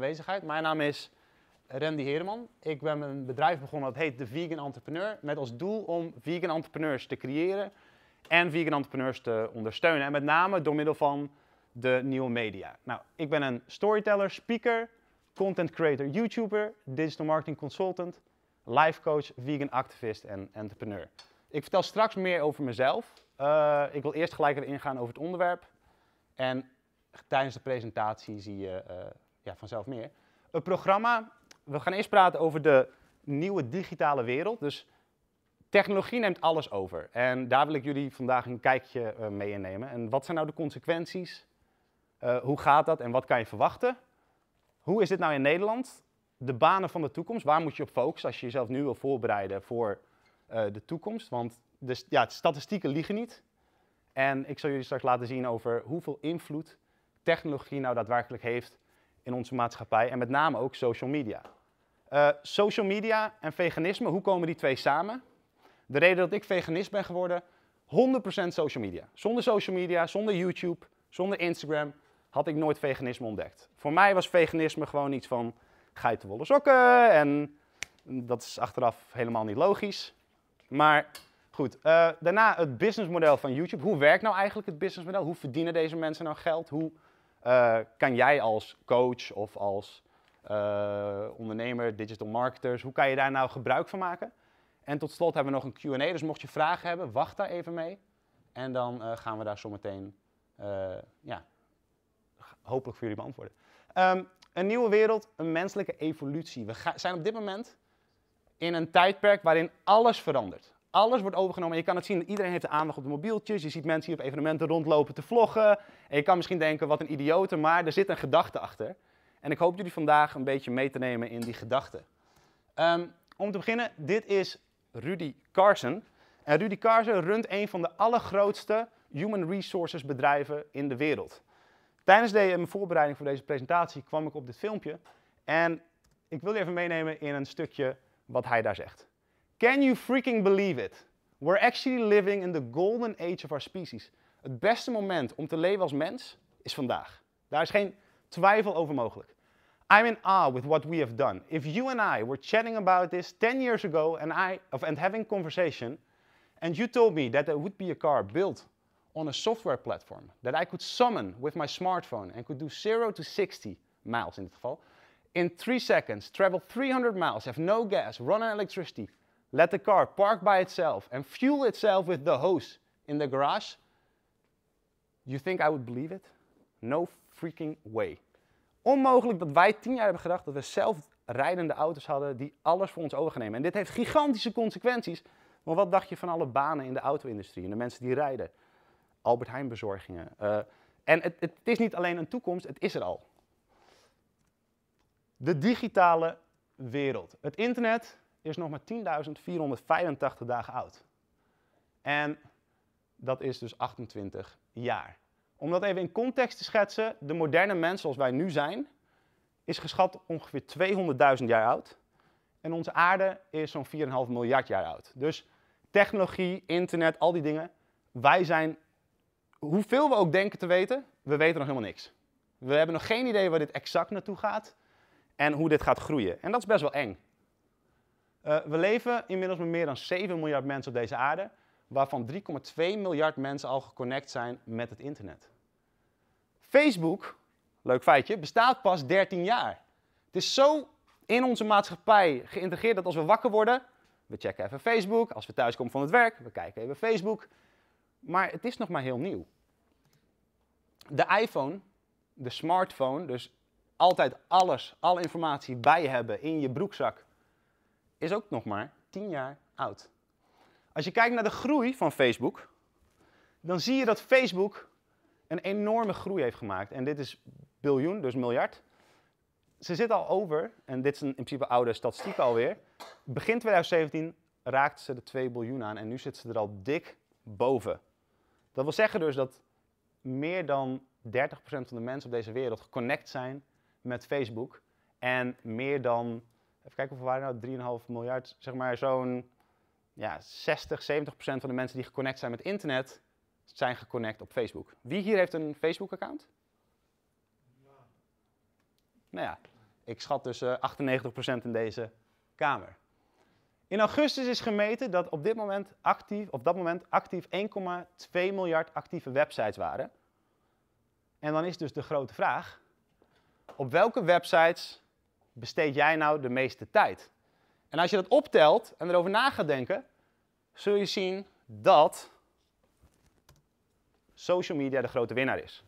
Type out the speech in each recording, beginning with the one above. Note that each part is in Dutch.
aanwezigheid. Mijn naam is Randy Hereman. Ik ben een bedrijf begonnen dat heet De Vegan Entrepreneur. Met als doel om vegan entrepreneurs te creëren en vegan entrepreneurs te ondersteunen. En met name door middel van de nieuwe media. Nou, ik ben een storyteller, speaker, content creator, YouTuber, digital marketing consultant, life coach, vegan activist en entrepreneur. Ik vertel straks meer over mezelf. Eh, ik wil eerst gelijk erin gaan over het onderwerp. En tijdens de presentatie zie je eh, ja, vanzelf meer. Het programma, we gaan eerst praten over de nieuwe digitale wereld. Dus technologie neemt alles over. En daar wil ik jullie vandaag een kijkje uh, mee innemen. En wat zijn nou de consequenties? Eh, hoe gaat dat en wat kan je verwachten? Hoe is dit nou in Nederland? De banen van de toekomst, waar moet je op focussen als je jezelf nu wil voorbereiden voor eh, de toekomst? Want de, ja, de statistieken liegen niet. En ik zal jullie straks laten zien over hoeveel invloed technologie nou daadwerkelijk heeft in onze maatschappij en met name ook social media. Eh, social media en veganisme, hoe komen die twee samen? De reden dat ik veganist ben geworden, 100% social media. Zonder social media, zonder YouTube, zonder Instagram had ik nooit veganisme ontdekt. Voor mij was veganisme gewoon iets van geitenwolle sokken en dat is achteraf helemaal niet logisch. Maar goed, eh, daarna het businessmodel van YouTube. Hoe werkt nou eigenlijk het businessmodel? Hoe verdienen deze mensen nou geld? Hoe eh, kan jij als coach of als eh, ondernemer, digital marketers, hoe kan je daar nou gebruik van maken? En tot slot hebben we nog een QA, dus mocht je vragen hebben, wacht daar even mee. En dan eh, gaan we daar zometeen, ja, hopelijk voor jullie beantwoorden. Ehm, een nieuwe wereld, een menselijke evolutie. We zijn op dit moment in een tijdperk waarin alles verandert. Alles wordt overgenomen. je kan het zien, iedereen heeft de aandacht op de mobieltjes. Je ziet mensen hier op evenementen rondlopen te vloggen. En je kan misschien denken, wat een idiote, maar er zit een gedachte achter. En ik hoop jullie vandaag een beetje mee te nemen in die gedachte. Ehm, om te beginnen, dit is Rudy Carson. En Rudy Carson runt een van de allergrootste human resources bedrijven in de wereld. Tijdens de, mijn voorbereiding voor deze presentatie kwam ik op dit filmpje. En ik wil je even meenemen in een stukje wat hij daar zegt. Can you freaking believe it? We're actually living in the golden age of our species. Het beste moment om te leven als mens is vandaag. Daar is geen twijfel over mogelijk. I'm in awe with what we have done. If you and I were chatting about this 10 years ago and, I, and having conversation, and you told me that there would be a car built on a software platform that I could summon with my smartphone and could do 0 to 60 miles in this case in 3 seconds, travel 300 miles, have no gas, run on electricity, Let the car park by itself and fuel itself with the hose in the garage. You think I would believe it? No freaking way. Onmogelijk dat wij tien jaar hebben gedacht dat we zelfrijdende auto's hadden die alles voor ons overnemen. En dit heeft gigantische consequenties. Maar wat dacht je van alle banen in de auto-industrie en de mensen die rijden? Albert Heijn bezorgingen. Eh, en het, het is niet alleen een toekomst, het is er al. De digitale wereld. Het internet, is nog maar 10.485 dagen oud. En dat is dus 28 jaar. Om dat even in context te schetsen, de moderne mens zoals wij nu zijn, is geschat ongeveer 200.000 jaar oud. En onze aarde is zo'n 4,5 miljard jaar oud. Dus technologie, internet, al die dingen. Wij zijn, hoeveel we ook denken te weten, we weten nog helemaal niks. We hebben nog geen idee waar dit exact naartoe gaat en hoe dit gaat groeien. En dat is best wel eng. Eh, we leven inmiddels met meer dan 7 miljard mensen op deze aarde, waarvan 3,2 miljard mensen al geconnect zijn met het internet. Facebook, leuk feitje, bestaat pas 13 jaar. Het is zo in onze maatschappij geïntegreerd dat als we wakker worden, we checken even Facebook. Als we thuis komen van het werk, we kijken even Facebook. Maar het is nog maar heel nieuw. De iPhone, de smartphone, dus altijd alles, alle informatie bij hebben in je broekzak is ook nog maar 10 jaar oud. Als je kijkt naar de groei van Facebook, dan zie je dat Facebook een enorme groei heeft gemaakt. En dit is biljoen, dus miljard. Ze zit al over, en dit is in principe oude statistiek alweer. Begin 2017 raakte ze de 2 biljoen aan en nu zit ze er al dik boven. Dat wil zeggen dus dat meer dan 30% van de mensen op deze wereld geconnect zijn met Facebook. En meer dan even kijken of we waren nou, 3,5 miljard, zeg maar zo'n ja, 60, 70 procent van de mensen die geconnect zijn met internet, zijn geconnect op Facebook. Wie hier heeft een Facebook-account? Nou ja, ik schat dus uh, 98 procent in deze kamer. In augustus is gemeten dat op dit moment actief, op dat moment actief 1,2 miljard actieve websites waren. En dan is dus de grote vraag: op welke websites besteed jij nou de meeste tijd? En als je dat optelt en erover na gaat denken, zul je zien dat social media de grote winnaar is.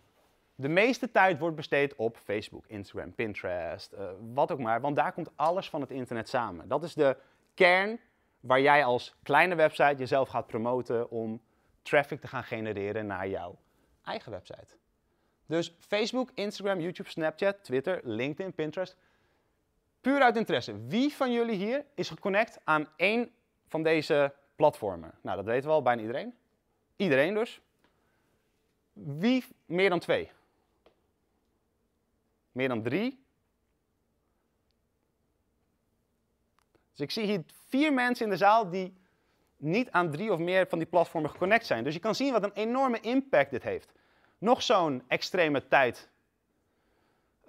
De meeste tijd wordt besteed op Facebook, Instagram, Pinterest, eh, wat ook maar, want daar komt alles van het internet samen. Dat is de kern waar jij als kleine website jezelf gaat promoten om traffic te gaan genereren naar jouw eigen website. Dus Facebook, Instagram, YouTube, Snapchat, Twitter, LinkedIn, Pinterest, Puur uit interesse. Wie van jullie hier is geconnect aan één van deze platformen? Nou, dat weten we al, bijna iedereen. Iedereen dus. Wie meer dan twee? Meer dan drie? Dus ik zie hier vier mensen in de zaal die niet aan drie of meer van die platformen geconnect zijn. Dus je kan zien wat een enorme impact dit heeft. Nog zo'n extreme tijd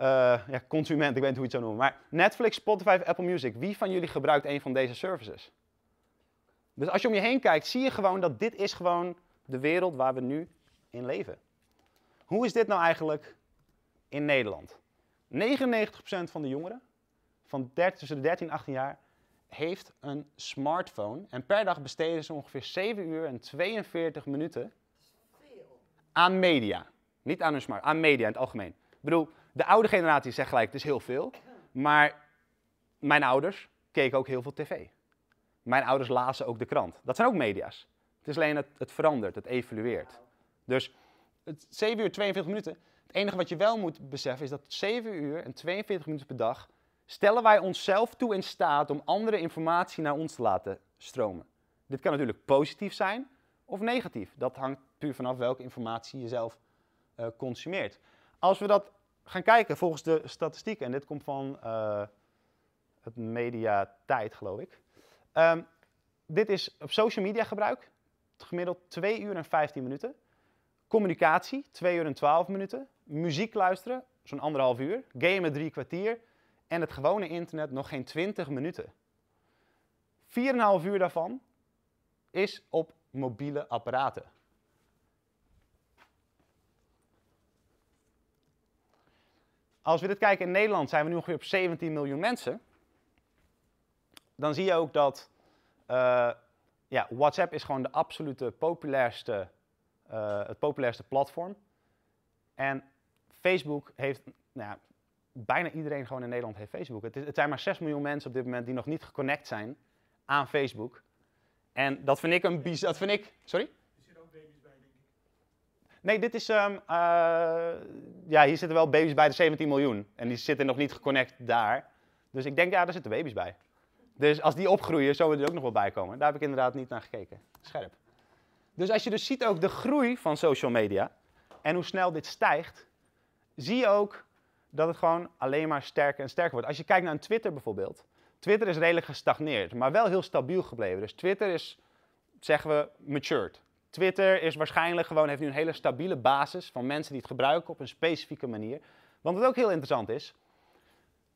eh, ja, consument, ik weet niet hoe je het zou noemen. Maar Netflix, Spotify, Apple Music, wie van jullie gebruikt een van deze services? Dus als je om je heen kijkt, zie je gewoon dat dit is gewoon de wereld waar we nu in leven. Hoe is dit nou eigenlijk in Nederland? 99% van de jongeren van 13, tussen de 13 en 18 jaar heeft een smartphone. En per dag besteden ze ongeveer 7 uur en 42 minuten aan media. Niet aan hun smart, aan media in het algemeen. Ik bedoel, de oude generatie zegt gelijk, het is heel veel. Maar mijn ouders keken ook heel veel tv. Mijn ouders lazen ook de krant. Dat zijn ook media's. Het is alleen, het, het verandert, het evolueert. Dus het 7 uur 42 minuten. Het enige wat je wel moet beseffen is dat 7 uur en 42 minuten per dag stellen wij onszelf toe in staat om andere informatie naar ons te laten stromen. Dit kan natuurlijk positief zijn of negatief. Dat hangt puur vanaf welke informatie je zelf eh, consumeert. Als we dat gaan kijken volgens de statistieken, en dit komt van eh, het media tijd, geloof ik. Ehm, dit is op social media gebruik, gemiddeld 2 uur en 15 minuten. Communicatie, 2 uur en 12 minuten. Muziek luisteren, zo'n anderhalf uur. Gamen, drie kwartier. En het gewone internet, nog geen 20 minuten. 4,5 uur daarvan is op mobiele apparaten. Als we dit kijken in Nederland, zijn we nu ongeveer op 17 miljoen mensen. Dan zie je ook dat eh, ja, WhatsApp is gewoon de absolute populairste, eh, het populairste platform. En Facebook heeft, nou, bijna iedereen gewoon in Nederland heeft Facebook. Het, het zijn maar 6 miljoen mensen op dit moment die nog niet geconnect zijn aan Facebook. En dat vind ik een bizar. Dat vind ik. Sorry? Nee, dit is. Ehm, eh, ja, hier zitten wel baby's bij de 17 miljoen. En die zitten nog niet geconnect daar. Dus ik denk, ja, daar zitten baby's bij. Dus als die opgroeien, zullen er ook nog wel bij komen. Daar heb ik inderdaad niet naar gekeken. Scherp. Dus als je dus ziet ook de groei van social media en hoe snel dit stijgt, zie je ook dat het gewoon alleen maar sterker en sterker wordt. Als je kijkt naar Twitter bijvoorbeeld. Twitter is redelijk gestagneerd, maar wel heel stabiel gebleven. Dus Twitter is, zeggen we, matured. Twitter is waarschijnlijk gewoon, heeft nu een hele stabiele basis van mensen die het gebruiken op een specifieke manier. Want wat ook heel interessant is,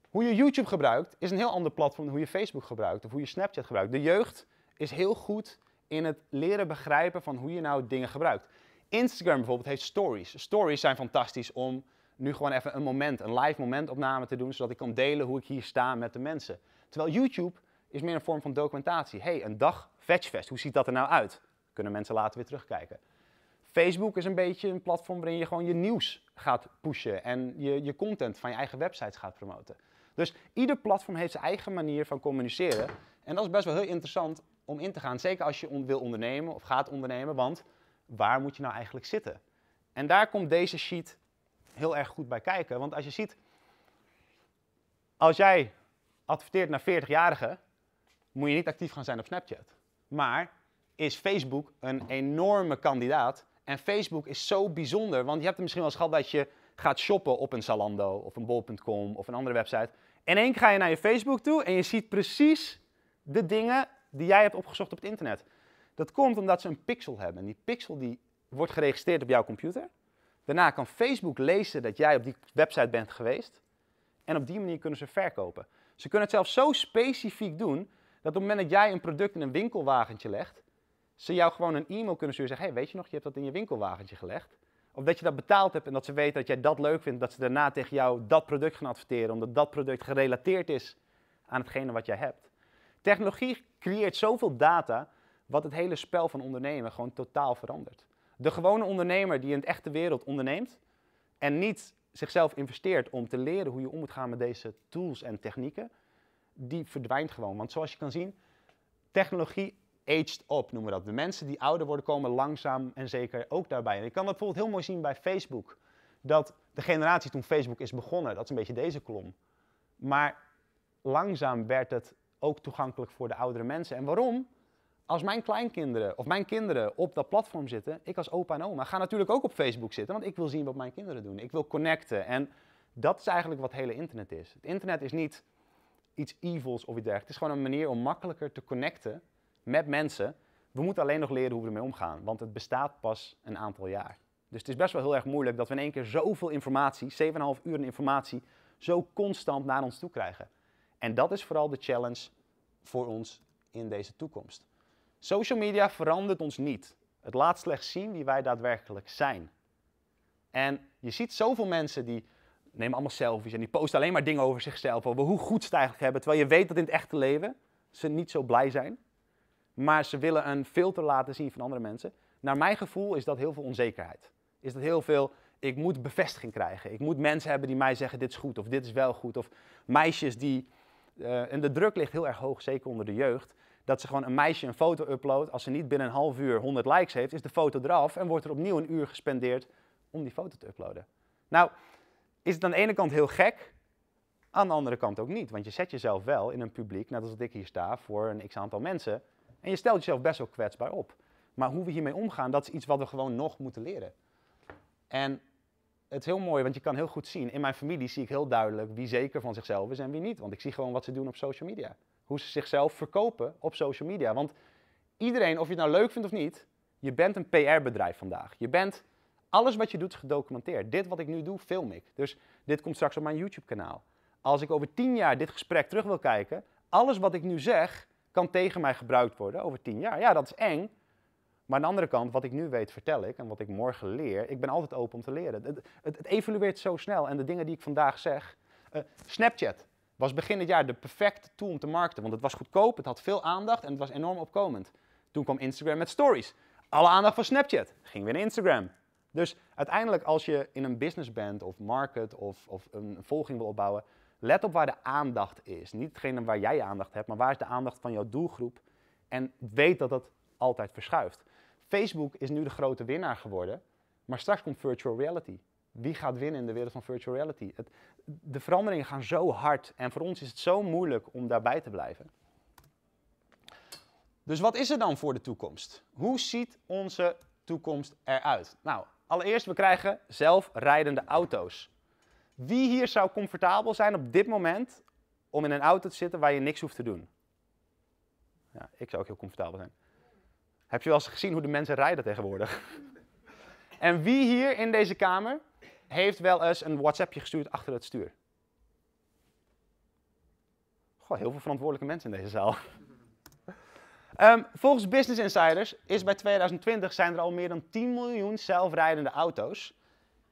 hoe je YouTube gebruikt is een heel ander platform dan hoe je Facebook gebruikt of hoe je Snapchat gebruikt. De jeugd is heel goed in het leren begrijpen van hoe je nou dingen gebruikt. Instagram bijvoorbeeld heeft stories. Stories zijn fantastisch om nu gewoon even een moment, een live momentopname te doen, zodat ik kan delen hoe ik hier sta met de mensen. Terwijl YouTube is meer een vorm van documentatie. hey, een dag Fetchfest, hoe ziet dat er nou uit? Kunnen mensen later weer terugkijken. Facebook is een beetje een platform waarin je gewoon je nieuws gaat pushen en je, je content van je eigen websites gaat promoten. Dus ieder platform heeft zijn eigen manier van communiceren. En dat is best wel heel interessant om in te gaan. Zeker als je wil ondernemen of gaat ondernemen, want waar moet je nou eigenlijk zitten? En daar komt deze sheet heel erg goed bij kijken. Want als je ziet, als jij adverteert naar 40-jarigen, moet je niet actief gaan zijn op Snapchat. Maar is Facebook een enorme kandidaat. En Facebook is zo bijzonder, want je hebt het misschien wel eens gehad dat je gaat shoppen op een Zalando of een bol.com of een andere website. En één ga je naar je Facebook toe en je ziet precies de dingen die jij hebt opgezocht op het internet. Dat komt omdat ze een pixel hebben. die pixel die wordt geregistreerd op jouw computer. Daarna kan Facebook lezen dat jij op die website bent geweest. En op die manier kunnen ze verkopen. Ze kunnen het zelfs zo specifiek doen dat op het moment dat jij een product in een winkelwagentje legt, ze jou gewoon een e-mail kunnen sturen en zeggen: hey, weet je nog, je hebt dat in je winkelwagentje gelegd. Of dat je dat betaald hebt en dat ze weten dat jij dat leuk vindt, dat ze daarna tegen jou dat product gaan adverteren, omdat dat product gerelateerd is aan hetgene wat jij hebt. Technologie creëert zoveel data, wat het hele spel van ondernemen gewoon totaal verandert. De gewone ondernemer die in de echte wereld onderneemt en niet zichzelf investeert om te leren hoe je om moet gaan met deze tools en technieken, die verdwijnt gewoon. Want zoals je kan zien, technologie aged up noemen we dat. De mensen die ouder worden komen langzaam en zeker ook daarbij. En je kan dat bijvoorbeeld heel mooi zien bij Facebook. Dat de generatie toen Facebook is begonnen, dat is een beetje deze kolom. Maar langzaam werd het ook toegankelijk voor de oudere mensen. En waarom? Als mijn kleinkinderen of mijn kinderen op dat platform zitten, ik als opa en oma ga natuurlijk ook op Facebook zitten, want ik wil zien wat mijn kinderen doen. Ik wil connecten. En dat is eigenlijk wat het hele internet is. Het internet is niet iets evils of iets dergelijks. Het is gewoon een manier om makkelijker te connecten met mensen. We moeten alleen nog leren hoe we ermee omgaan, want het bestaat pas een aantal jaar. Dus het is best wel heel erg moeilijk dat we in één keer zoveel informatie, 7,5 uur informatie, zo constant naar ons toe krijgen. En dat is vooral de challenge voor ons in deze toekomst. Social media verandert ons niet. Het laat slechts zien wie wij daadwerkelijk zijn. En je ziet zoveel mensen die nemen allemaal selfies en die posten alleen maar dingen over zichzelf, over hoe goed ze het eigenlijk hebben, terwijl je weet dat in het echte leven ze niet zo blij zijn maar ze willen een filter laten zien van andere mensen. Naar mijn gevoel is dat heel veel onzekerheid. Is dat heel veel, ik moet bevestiging krijgen. Ik moet mensen hebben die mij zeggen, dit is goed of dit is wel goed. Of meisjes die, eh, en de druk ligt heel erg hoog, zeker onder de jeugd. Dat ze gewoon een meisje een foto uploadt. Als ze niet binnen een half uur 100 likes heeft, is de foto eraf en wordt er opnieuw een uur gespendeerd om die foto te uploaden. Nou, is het aan de ene kant heel gek, aan de andere kant ook niet. Want je zet jezelf wel in een publiek, net als ik hier sta, voor een x aantal mensen. En je stelt jezelf best wel kwetsbaar op. Maar hoe we hiermee omgaan, dat is iets wat we gewoon nog moeten leren. En het is heel mooi, want je kan heel goed zien. In mijn familie zie ik heel duidelijk wie zeker van zichzelf is en wie niet. Want ik zie gewoon wat ze doen op social media. Hoe ze zichzelf verkopen op social media. Want iedereen, of je het nou leuk vindt of niet, je bent een PR-bedrijf vandaag. Je bent, alles wat je doet gedocumenteerd. Dit wat ik nu doe, film ik. Dus dit komt straks op mijn YouTube-kanaal. Als ik over tien jaar dit gesprek terug wil kijken, alles wat ik nu zeg, kan tegen mij gebruikt worden over tien jaar. Ja, dat is eng. Maar aan de andere kant, wat ik nu weet, vertel ik. En wat ik morgen leer, ik ben altijd open om te leren. Het, het, evolueert zo snel. En de dingen die ik vandaag zeg. Eh, Snapchat was begin dit jaar de perfecte tool om te markten. Want het was goedkoop, het had veel aandacht en het was enorm opkomend. Toen kwam Instagram met stories. Alle aandacht van Snapchat ging weer naar Instagram. Dus uiteindelijk, als je in een business bent of market of, of een volging wil opbouwen, Let op waar de aandacht is. Niet hetgene waar jij aandacht hebt, maar waar is de aandacht van jouw doelgroep? En weet dat dat altijd verschuift. Facebook is nu de grote winnaar geworden, maar straks komt virtual reality. Wie gaat winnen in de wereld van virtual reality? Het, de veranderingen gaan zo hard en voor ons is het zo moeilijk om daarbij te blijven. Dus wat is er dan voor de toekomst? Hoe ziet onze toekomst eruit? Nou, allereerst, we krijgen zelfrijdende auto's. Wie hier zou comfortabel zijn op dit moment om in een auto te zitten waar je niks hoeft te doen? Ja, ik zou ook heel comfortabel zijn. Heb je wel eens gezien hoe de mensen rijden tegenwoordig? en wie hier in deze kamer heeft wel eens een WhatsAppje gestuurd achter het stuur? Goh, heel veel verantwoordelijke mensen in deze zaal. Ehm, volgens Business Insiders is bij 2020 zijn er al meer dan 10 miljoen zelfrijdende auto's.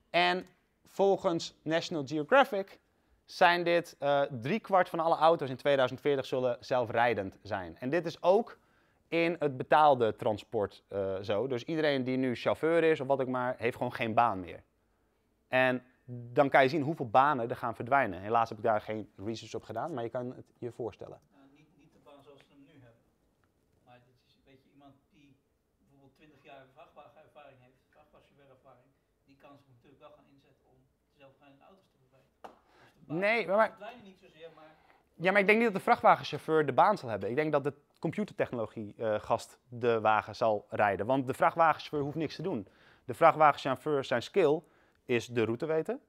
En volgens National Geographic zijn dit eh, drie kwart van alle auto's in 2040 zullen zelfrijdend zijn. En dit is ook in het betaalde transport eh, zo. Dus iedereen die nu chauffeur is of wat ik maar, heeft gewoon geen baan meer. En dan kan je zien hoeveel banen er gaan verdwijnen. Helaas heb ik daar geen research op gedaan, maar je kan het je voorstellen. Nee, maar... maar... niet zozeer, Ja, maar ik denk niet dat de vrachtwagenchauffeur de baan zal hebben. Ik denk dat de computertechnologie-gast eh, de wagen zal rijden. Want de vrachtwagenchauffeur hoeft niks te doen. De vrachtwagenchauffeur, zijn skill is de route weten,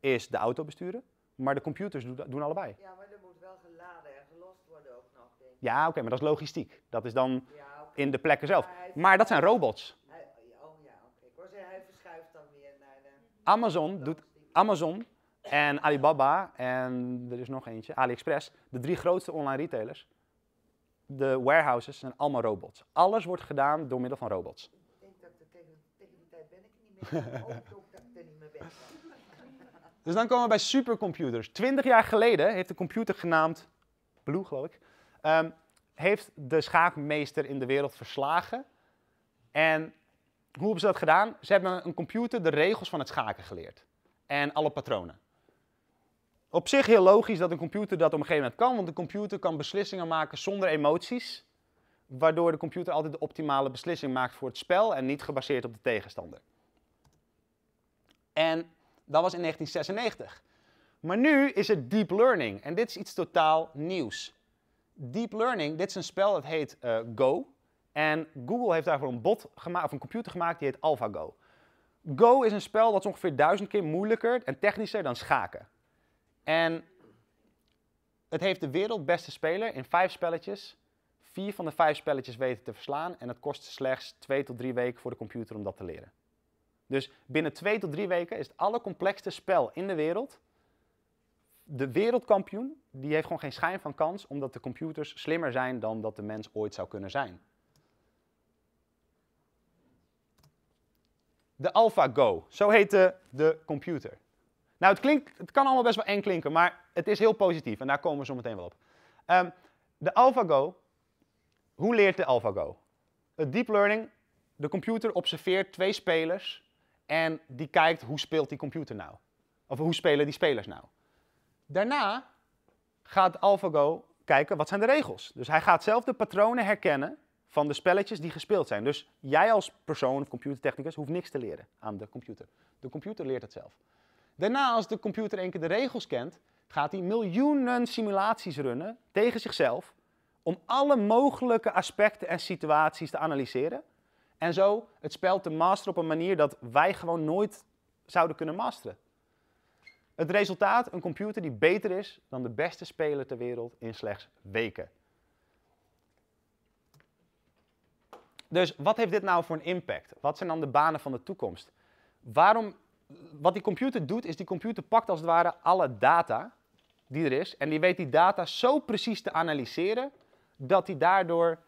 is de auto besturen. Maar de computers doen allebei. Ja, maar er moet wel geladen en gelost worden ook nog, denk ik. Ja, oké, maar dat is logistiek. Dat is dan in de plekken zelf. Maar, dat zijn robots. Hij, oh ja, oké. Ik hij verschuift dan weer naar de... Amazon, doet, Amazon en Alibaba en er is nog eentje, AliExpress, de drie grootste online retailers, de warehouses zijn allemaal robots. Alles wordt gedaan door middel van robots. Ik denk dat de tegen, tegen tijd ben ik er niet meer. Ook dat ik er niet meer ben. Dus dan komen we bij supercomputers. Twintig jaar geleden heeft een computer genaamd Blue, geloof ik, ehm, heeft de schaakmeester in de wereld verslagen. En hoe hebben ze dat gedaan? Ze hebben een computer de regels van het schaken geleerd en alle patronen. Op zich heel logisch dat een computer dat op een gegeven moment kan, want de computer kan beslissingen maken zonder emoties. Waardoor de computer altijd de optimale beslissing maakt voor het spel en niet gebaseerd op de tegenstander. En dat was in 1996. Maar nu is het deep learning en dit is iets totaal nieuws. Deep learning, dit is een spel dat heet eh, Go. En Google heeft daarvoor een bot gemaakt, of een computer gemaakt, die heet AlphaGo. Go is een spel dat is ongeveer duizend keer moeilijker en technischer dan schaken. En het heeft de wereldbeste speler in vijf spelletjes, vier van de vijf spelletjes weten te verslaan. En het kost slechts twee tot drie weken voor de computer om dat te leren. Dus binnen twee tot drie weken is het allercomplexe spel in de wereld. De wereldkampioen, die heeft gewoon geen schijn van kans, omdat de computers slimmer zijn dan dat de mens ooit zou kunnen zijn. De AlphaGo, zo heette de computer. Nou, het, klinkt, het kan allemaal best wel eng klinken, maar het is heel positief en daar komen we zo meteen wel op. Ehm, de AlphaGo, hoe leert de AlphaGo? Het deep learning, de computer observeert twee spelers en die kijkt hoe speelt die computer nou? Of hoe spelen die spelers nou? Daarna gaat AlphaGo kijken wat zijn de regels. Dus hij gaat zelf de patronen herkennen van de spelletjes die gespeeld zijn. Dus jij als persoon of computertechnicus hoeft niks te leren aan de computer. De computer leert het zelf. Daarna, als de computer één keer de regels kent, gaat hij miljoenen simulaties runnen tegen zichzelf om alle mogelijke aspecten en situaties te analyseren. En zo het spel te masteren op een manier dat wij gewoon nooit zouden kunnen masteren. Het resultaat, een computer die beter is dan de beste speler ter wereld in slechts weken. Dus wat heeft dit nou voor een impact? Wat zijn dan de banen van de toekomst? Waarom wat die computer doet, is die computer pakt als het ware alle data die er is. En die weet die data zo precies te analyseren, dat hij daardoor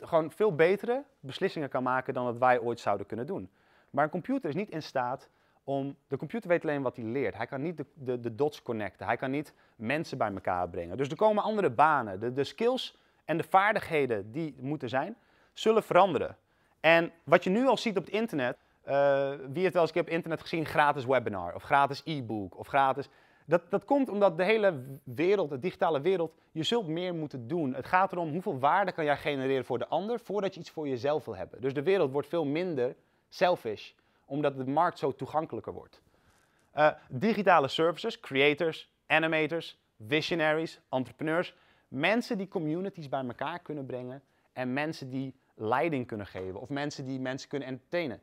gewoon veel betere beslissingen kan maken dan dat wij ooit zouden kunnen doen. Maar een computer is niet in staat om. De computer weet alleen wat hij leert. Hij kan niet de, de, de dots connecten. Hij kan niet mensen bij elkaar brengen. Dus er komen andere banen. De, de skills en de vaardigheden die moeten zijn, zullen veranderen. En wat je nu al ziet op het internet, eh, wie het wel eens op internet gezien, gratis webinar of gratis e-book of gratis... Dat, dat komt omdat de hele wereld, de digitale wereld, je zult meer moeten doen. Het gaat erom hoeveel waarde kan jij genereren voor de ander voordat je iets voor jezelf wil hebben. Dus de wereld wordt veel minder selfish, omdat de markt zo toegankelijker wordt. Eh, digitale services, creators, animators, visionaries, entrepreneurs, mensen die communities bij elkaar kunnen brengen en mensen die leiding kunnen geven of mensen die mensen kunnen entertainen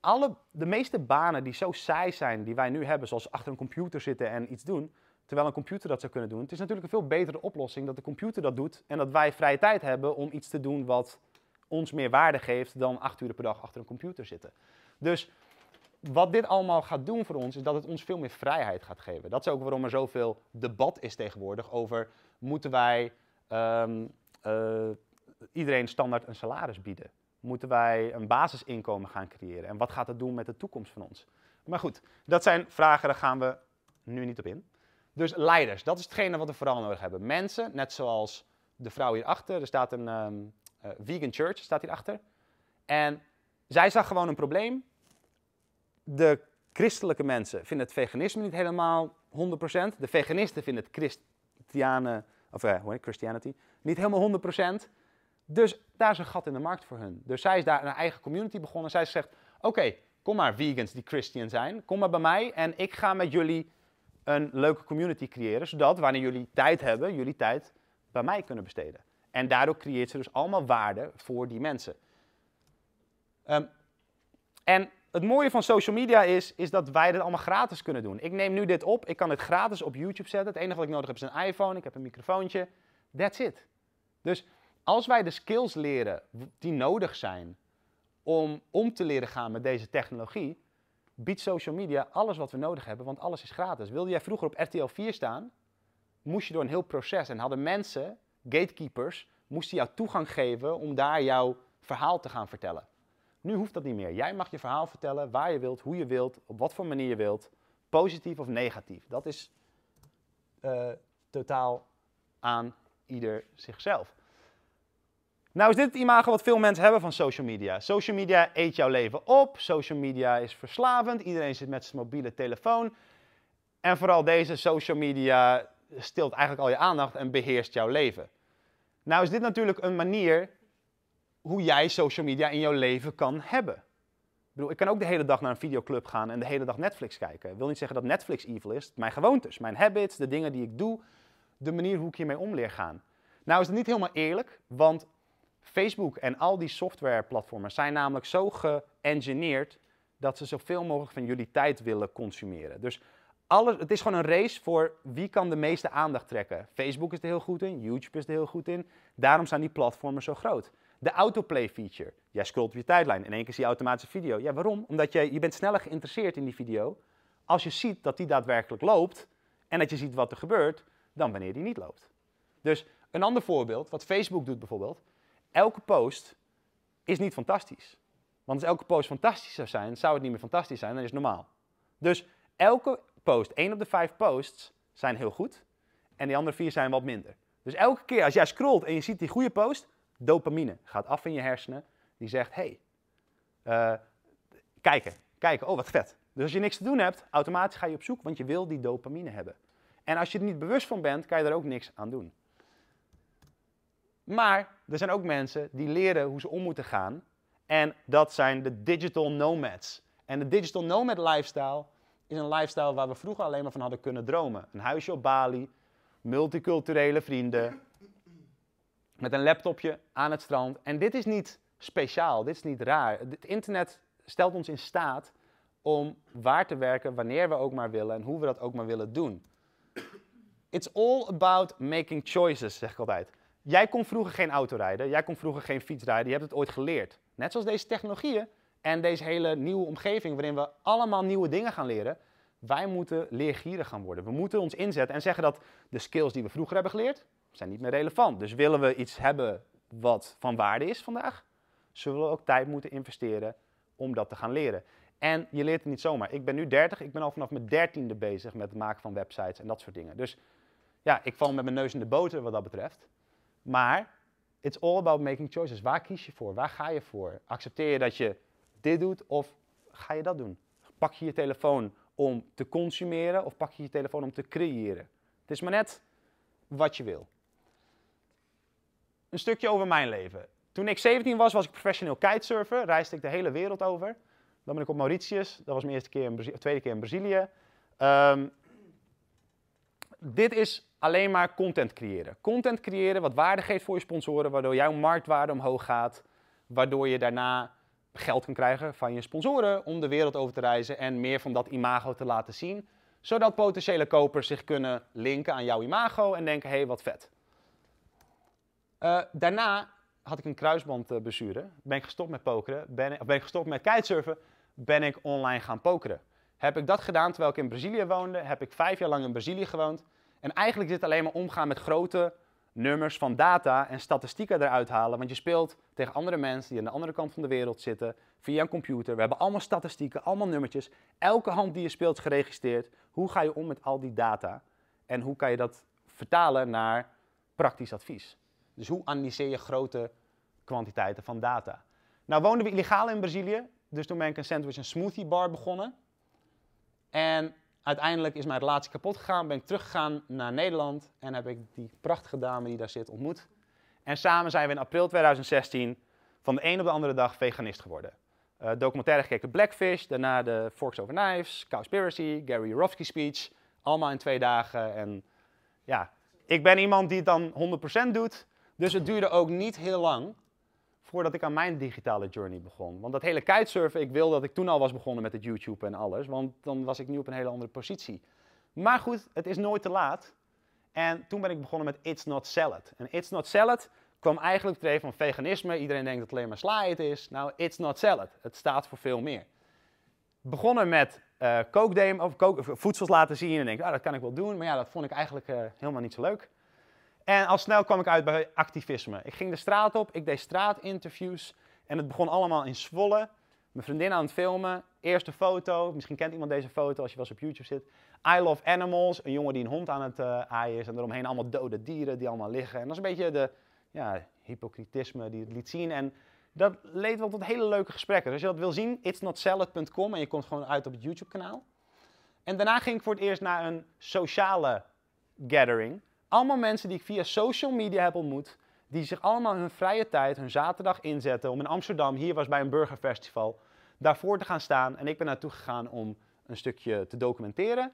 alle, de meeste banen die zo saai zijn, die wij nu hebben, zoals achter een computer zitten en iets doen, terwijl een computer dat zou kunnen doen. Het is natuurlijk een veel betere oplossing dat de computer dat doet en dat wij vrije tijd hebben om iets te doen wat ons meer waarde geeft dan acht uur per dag achter een computer zitten. Dus wat dit allemaal gaat doen voor ons, is dat het ons veel meer vrijheid gaat geven. Dat is ook waarom er zoveel debat is tegenwoordig over moeten wij ehm, eh, iedereen standaard een salaris bieden moeten wij een basisinkomen gaan creëren. En wat gaat dat doen met de toekomst van ons? Maar goed, dat zijn vragen, daar gaan we nu niet op in. Dus leiders, dat is hetgene wat we vooral nodig hebben. Mensen, net zoals de vrouw hierachter, er staat een ehm, eh, vegan church, staat hierachter. En zij zag gewoon een probleem. De christelijke mensen vinden het veganisme niet helemaal 100%. De veganisten vinden het christiane, of eh, hoe heet, Christianity niet helemaal 100%. Dus daar is een gat in de markt voor hun. Dus zij is daar een eigen community begonnen. Zij zegt: Oké, kom maar vegans die Christian zijn. Kom maar bij mij en ik ga met jullie een leuke community creëren. Zodat wanneer jullie tijd hebben, jullie tijd bij mij kunnen besteden. En daardoor creëert ze dus allemaal waarde voor die mensen. Ehm, en het mooie van social media is, is dat wij dit allemaal gratis kunnen doen. Ik neem nu dit op, ik kan dit gratis op YouTube zetten. Het enige wat ik nodig heb is een iPhone, ik heb een microfoontje. That's it. Dus als wij de skills leren die nodig zijn om om te leren gaan met deze technologie, biedt social media alles wat we nodig hebben, want alles is gratis. Wilde jij vroeger op RTL 4 staan, moest je door een heel proces en hadden mensen, gatekeepers, moesten jou toegang geven om daar jouw verhaal te gaan vertellen. Nu hoeft dat niet meer. Jij mag je verhaal vertellen waar je wilt, hoe je wilt, op wat voor manier je wilt, positief of negatief. Dat is eh, totaal aan ieder zichzelf. Nou is dit het imago wat veel mensen hebben van social media. Social media eet jouw leven op. Social media is verslavend. Iedereen zit met zijn mobiele telefoon. En vooral deze social media stilt eigenlijk al je aandacht en beheerst jouw leven. Nou is dit natuurlijk een manier hoe jij social media in jouw leven kan hebben. Ik bedoel, ik kan ook de hele dag naar een videoclub gaan en de hele dag Netflix kijken. Ik wil niet zeggen dat Netflix evil is. Mijn gewoontes, mijn habits, de dingen die ik doe, de manier hoe ik hiermee omleer gaan. Nou is dat niet helemaal eerlijk, want Facebook en al die softwareplatformen zijn namelijk zo geëngineerd dat ze zoveel mogelijk van jullie tijd willen consumeren. Dus alles, het is gewoon een race voor wie kan de meeste aandacht trekken. Facebook is er heel goed in, YouTube is er heel goed in. Daarom zijn die platformen zo groot. De autoplay feature. Jij scrolt op je tijdlijn en in één keer zie je automatische video. Ja, waarom? Omdat je, je bent sneller geïnteresseerd in die video als je ziet dat die daadwerkelijk loopt en dat je ziet wat er gebeurt dan wanneer die niet loopt. Dus een ander voorbeeld, wat Facebook doet bijvoorbeeld elke post is niet fantastisch. Want als elke post fantastisch zou zijn, zou het niet meer fantastisch zijn, dan is het normaal. Dus elke post, één op de vijf posts, zijn heel goed. En die andere vier zijn wat minder. Dus elke keer als jij scrolt en je ziet die goede post, dopamine gaat af in je hersenen. Die zegt, hey, eh, kijken, kijken, oh wat vet. Dus als je niks te doen hebt, automatisch ga je op zoek, want je wil die dopamine hebben. En als je er niet bewust van bent, kan je daar ook niks aan doen. Maar er zijn ook mensen die leren hoe ze om moeten gaan. En dat zijn de digital nomads. En de digital nomad lifestyle is een lifestyle waar we vroeger alleen maar van hadden kunnen dromen. Een huisje op Bali, multiculturele vrienden, met een laptopje aan het strand. En dit is niet speciaal, dit is niet raar. Het internet stelt ons in staat om waar te werken wanneer we ook maar willen en hoe we dat ook maar willen doen. It's all about making choices, zeg ik altijd. Jij kon vroeger geen auto rijden, jij kon vroeger geen fiets rijden, je hebt het ooit geleerd. Net zoals deze technologieën en deze hele nieuwe omgeving waarin we allemaal nieuwe dingen gaan leren. Wij moeten leergierig gaan worden. We moeten ons inzetten en zeggen dat de skills die we vroeger hebben geleerd, zijn niet meer relevant. Dus willen we iets hebben wat van waarde is vandaag, zullen we ook tijd moeten investeren om dat te gaan leren. En je leert het niet zomaar. Ik ben nu 30, ik ben al vanaf mijn dertiende bezig met het maken van websites en dat soort dingen. Dus ja, ik val met mijn neus in de boter wat dat betreft. Maar it's all about making choices. Waar kies je voor? Waar ga je voor? Accepteer je dat je dit doet of ga je dat doen? Pak je je telefoon om te consumeren of pak je je telefoon om te creëren? Het is maar net wat je wil. Een stukje over mijn leven. Toen ik 17 was, was ik professioneel kitesurfer. Reisde ik de hele wereld over. Dan ben ik op Mauritius. Dat was mijn eerste keer in tweede keer in Brazilië. Ehm, dit is alleen maar content creëren. Content creëren wat waarde geeft voor je sponsoren, waardoor jouw marktwaarde omhoog gaat, waardoor je daarna geld kan krijgen van je sponsoren om de wereld over te reizen en meer van dat imago te laten zien, zodat potentiële kopers zich kunnen linken aan jouw imago en denken, hé, hey, wat vet. Eh, daarna had ik een kruisband kruisbandblessure, eh, ben ik gestopt met pokeren, ben of ben ik gestopt met kitesurfen, ben ik online gaan pokeren. Heb ik dat gedaan terwijl ik in Brazilië woonde, heb ik vijf jaar lang in Brazilië gewoond, en eigenlijk is het alleen maar omgaan met grote nummers van data en statistieken eruit halen. Want je speelt tegen andere mensen die aan de andere kant van de wereld zitten, via een computer. We hebben allemaal statistieken, allemaal nummertjes. Elke hand die je speelt is geregistreerd. Hoe ga je om met al die data? En hoe kan je dat vertalen naar praktisch advies? Dus hoe analyseer je grote kwantiteiten van data? Nou woonden we illegaal in Brazilië, dus toen ben ik een sandwich en smoothie bar begonnen. En uiteindelijk is mijn relatie kapot gegaan. Ben ik teruggegaan naar Nederland en heb ik die prachtige dame die daar zit ontmoet. En samen zijn we in april 2016 van de een op de andere dag veganist geworden. Eh, documentaire gekeken Blackfish, daarna de Forks Over Knives, Cowspiracy, Gary Rofsky speech. Allemaal in twee dagen. En ja, ik ben iemand die het dan 100% doet. Dus het duurde ook niet heel lang voordat ik aan mijn digitale journey begon. Want dat hele kitesurfen, ik wil dat ik toen al was begonnen met het YouTube en alles, want dan was ik nu op een hele andere positie. Maar goed, het is nooit te laat. En toen ben ik begonnen met It's Not Salad. En It's Not Salad kwam eigenlijk terecht van veganisme. Iedereen denkt dat het alleen maar sla is. Nou, It's Not Salad. Het staat voor veel meer. Begonnen met uh, of voedsels laten zien en denk, ah, dat kan ik wel doen. Maar ja, dat vond ik eigenlijk eh, helemaal niet zo leuk. En al snel kwam ik uit bij activisme. Ik ging de straat op, ik deed straatinterviews. En het begon allemaal in Zwolle. Mijn vriendin aan het filmen, eerste foto. Misschien kent iemand deze foto als je wel eens op YouTube zit. I Love Animals, een jongen die een hond aan het eh, aaien is. En eromheen allemaal dode dieren die allemaal liggen. En dat is een beetje de ja, hypocritisme die het liet zien. En dat leed wel tot hele leuke gesprekken. Dus als je dat wil zien, itsnotsalad.com. En je komt gewoon uit op het YouTube kanaal. En daarna ging ik voor het eerst naar een sociale gathering allemaal mensen die ik via social media heb ontmoet, die zich allemaal hun vrije tijd, hun zaterdag inzetten om in Amsterdam, hier was bij een burgerfestival, daarvoor te gaan staan. En ik ben naartoe gegaan om een stukje te documenteren,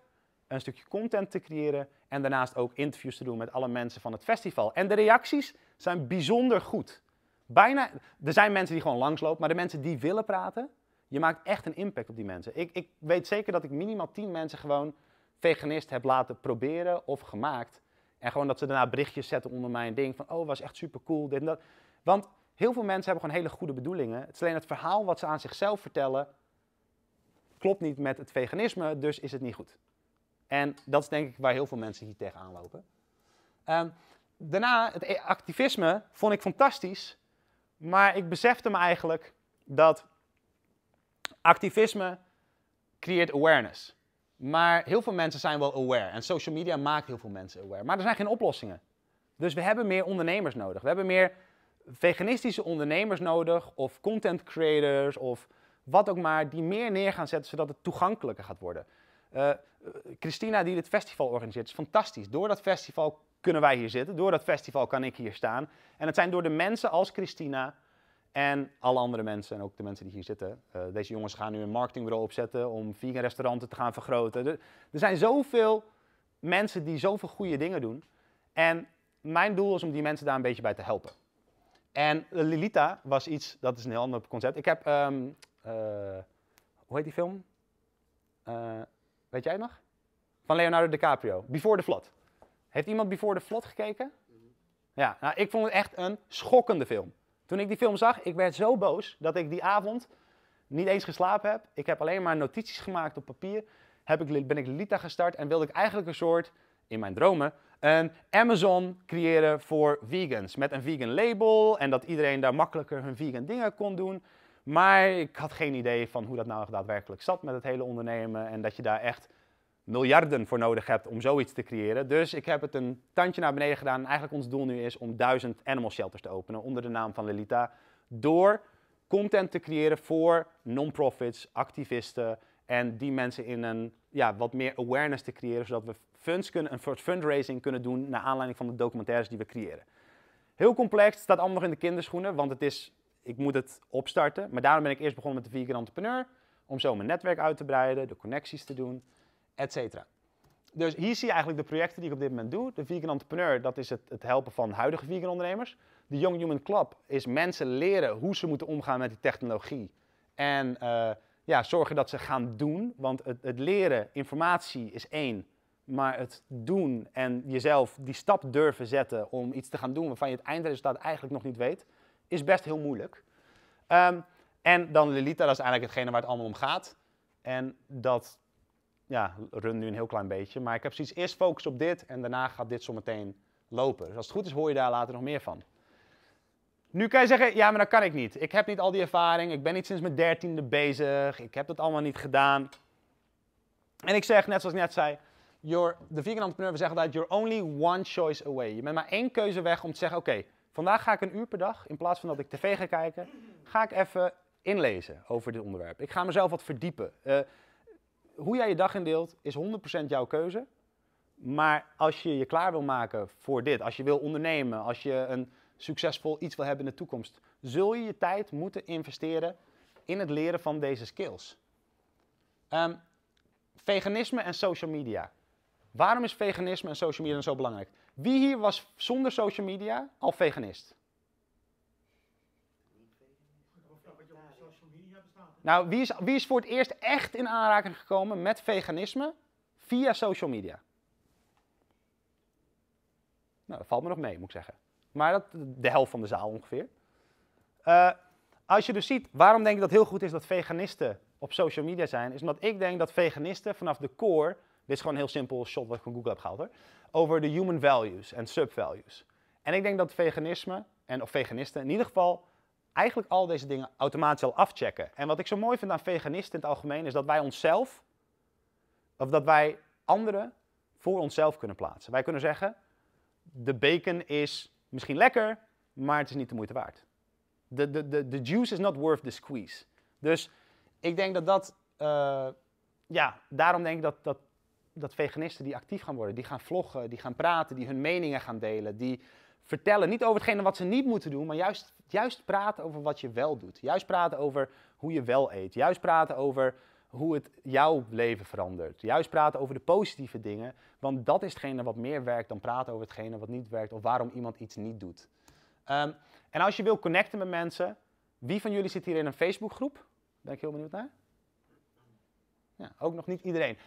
een stukje content te creëren en daarnaast ook interviews te doen met alle mensen van het festival. En de reacties zijn bijzonder goed. Bijna, er zijn mensen die gewoon langslopen, maar de mensen die willen praten, je maakt echt een impact op die mensen. Ik, ik weet zeker dat ik minimaal 10 mensen gewoon veganist heb laten proberen of gemaakt en gewoon dat ze daarna berichtjes zetten onder mijn ding van, oh, was echt super cool, dit en dat. Want heel veel mensen hebben gewoon hele goede bedoelingen. Het is alleen het verhaal wat ze aan zichzelf vertellen, klopt niet met het veganisme, dus is het niet goed. En dat is denk ik waar heel veel mensen hier tegenaan lopen. Ehm, daarna, het e- activisme vond ik fantastisch, maar ik besefte me eigenlijk dat activisme creëert awareness. Maar heel veel mensen zijn wel aware. En social media maakt heel veel mensen aware. Maar er zijn geen oplossingen. Dus we hebben meer ondernemers nodig. We hebben meer veganistische ondernemers nodig. Of content creators. Of wat ook maar. Die meer neer gaan zetten zodat het toegankelijker gaat worden. Eh, eh, Christina die dit festival organiseert is fantastisch. Door dat festival kunnen wij hier zitten. Door dat festival kan ik hier staan. En het zijn door de mensen als Christina en alle andere mensen, en ook de mensen die hier zitten. Eh, deze jongens gaan nu een marketingbureau opzetten om vegan restauranten te gaan vergroten. Er, zijn zoveel mensen die zoveel goede dingen doen. En mijn doel is om die mensen daar een beetje bij te helpen. En eh, Lilita was iets, dat is een heel ander concept. Ik heb, ehm, eh, hoe heet die film? weet jij nog? Van Leonardo DiCaprio, Before the Flood. Heeft iemand Before the Flood gekeken? Ja, nou, ik vond het echt een schokkende film. Toen ik die film zag, ik werd zo boos dat ik die avond niet eens geslapen heb. Ik heb alleen maar notities gemaakt op papier. Heb ik, ben ik Lita gestart en wilde ik eigenlijk een soort, in mijn dromen, een Amazon creëren voor vegans. Met een vegan label en dat iedereen daar makkelijker hun vegan dingen kon doen. Maar ik had geen idee van hoe dat nou daadwerkelijk zat met het hele ondernemen. En dat je daar echt miljarden voor nodig hebt om zoiets te creëren. Dus ik heb het een tandje naar beneden gedaan. eigenlijk ons doel nu is om duizend animal shelters te openen onder de naam van Lelita. Door content te creëren voor non-profits, activisten en die mensen in een ja, wat meer awareness te creëren. Zodat we funds kunnen, een fundraising kunnen doen naar aanleiding van de documentaires die we creëren. Heel complex, staat allemaal nog in de kinderschoenen, want het is, ik moet het opstarten. Maar daarom ben ik eerst begonnen met de vegan entrepreneur. Om zo mijn netwerk uit te breiden, de connecties te doen etc. Dus hier zie je eigenlijk de projecten die ik op dit moment doe. De Vegan Entrepreneur, dat is het, het helpen van huidige vegan ondernemers. De Young Human Club is mensen leren hoe ze moeten omgaan met die technologie. En eh, ja, zorgen dat ze gaan doen. Want het, het leren, informatie is één. Maar het doen en jezelf die stap durven zetten om iets te gaan doen waarvan je het eindresultaat eigenlijk nog niet weet, is best heel moeilijk. Ehm, en dan Lilita dat is eigenlijk hetgene waar het allemaal om gaat. En dat ja, run nu een heel klein beetje. Maar ik heb zoiets, eerst focus op dit en daarna gaat dit zometeen lopen. Dus als het goed is, hoor je daar later nog meer van. Nu kan je zeggen, ja, maar dat kan ik niet. Ik heb niet al die ervaring, ik ben niet sinds mijn dertiende bezig, ik heb dat allemaal niet gedaan. En ik zeg, net zoals ik net zei, your, de vegan entrepreneur, we zeggen dat, you're only one choice away. Je bent maar één keuze weg om te zeggen, oké, vandaag ga ik een uur per dag, in plaats van dat ik tv ga kijken, ga ik even inlezen over dit onderwerp. Ik ga mezelf wat verdiepen. Eh, hoe jij je dag indeelt is 100% jouw keuze. Maar als je je klaar wil maken voor dit, als je wil ondernemen, als je een succesvol iets wil hebben in de toekomst, zul je je tijd moeten investeren in het leren van deze skills. Ehm, veganisme en social media. Waarom is veganisme en social media zo belangrijk? Wie hier was zonder social media al veganist? Nou, wie is, wie is voor het eerst echt in aanraking gekomen met veganisme via social media? Nou, dat valt me nog mee, moet ik zeggen. Maar dat, de helft van de zaal ongeveer. Eh, als je dus ziet waarom denk ik dat heel goed is dat veganisten op social media zijn, is omdat ik denk dat veganisten vanaf de core, dit is gewoon een heel simpel shot wat ik van Google heb gehaald hoor, over de human values en subvalues. En ik denk dat veganisme, en, of veganisten in ieder geval eigenlijk al deze dingen automatisch al afchecken. En wat ik zo mooi vind aan veganisten in het algemeen is dat wij onszelf, of dat wij anderen voor onszelf kunnen plaatsen. Wij kunnen zeggen, de bacon is misschien lekker, maar het is niet de moeite waard. De, de, de, juice is not worth the squeeze. Dus ik denk dat dat, eh, ja, daarom denk ik dat, dat, dat veganisten die actief gaan worden, die gaan vloggen, die gaan praten, die hun meningen gaan delen, die vertellen. Niet over hetgene wat ze niet moeten doen, maar juist, juist praten over wat je wel doet. Juist praten over hoe je wel eet. Juist praten over hoe het jouw leven verandert. Juist praten over de positieve dingen, want dat is hetgene wat meer werkt dan praten over hetgene wat niet werkt of waarom iemand iets niet doet. Ehm, en als je wil connecten met mensen, wie van jullie zit hier in een Facebookgroep? Ben ik heel benieuwd naar. Ja, ook nog niet iedereen.